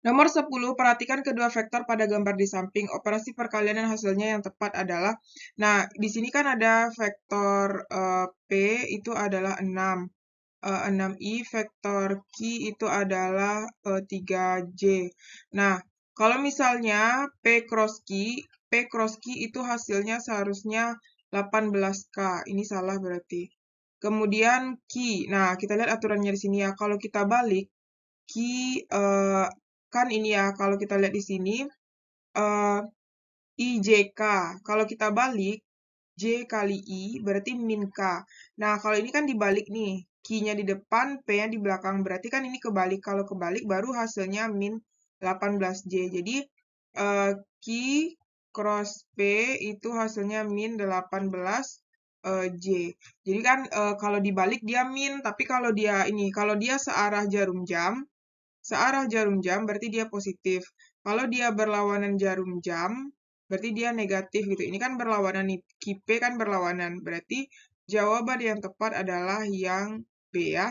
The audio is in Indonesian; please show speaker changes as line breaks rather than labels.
Nomor 10, perhatikan kedua vektor pada gambar di samping. Operasi perkalian dan hasilnya yang tepat adalah, nah, di sini kan ada vektor uh, P itu adalah 6. Uh, 6i vektor Q itu adalah uh, eh, 3j. Nah, kalau misalnya P cross Q, P cross Q itu hasilnya seharusnya 18K. Ini salah berarti. Kemudian Q. Nah, kita lihat aturannya di sini ya. Kalau kita balik, Q uh, kan ini ya kalau kita lihat di sini uh, eh, IJK kalau kita balik J kali I berarti min K. Nah, kalau ini kan dibalik nih. Ki-nya di depan, P-nya di belakang. Berarti kan ini kebalik. Kalau kebalik baru hasilnya min 18J. Jadi, uh, cross P itu hasilnya min 18 uh, eh, J. Jadi kan uh, kalau dibalik dia min, tapi kalau dia ini, kalau dia searah jarum jam, searah jarum jam berarti dia positif. Kalau dia berlawanan jarum jam, berarti dia negatif gitu. Ini kan berlawanan nih, Kipe kan berlawanan. Berarti jawaban yang tepat adalah yang B ya.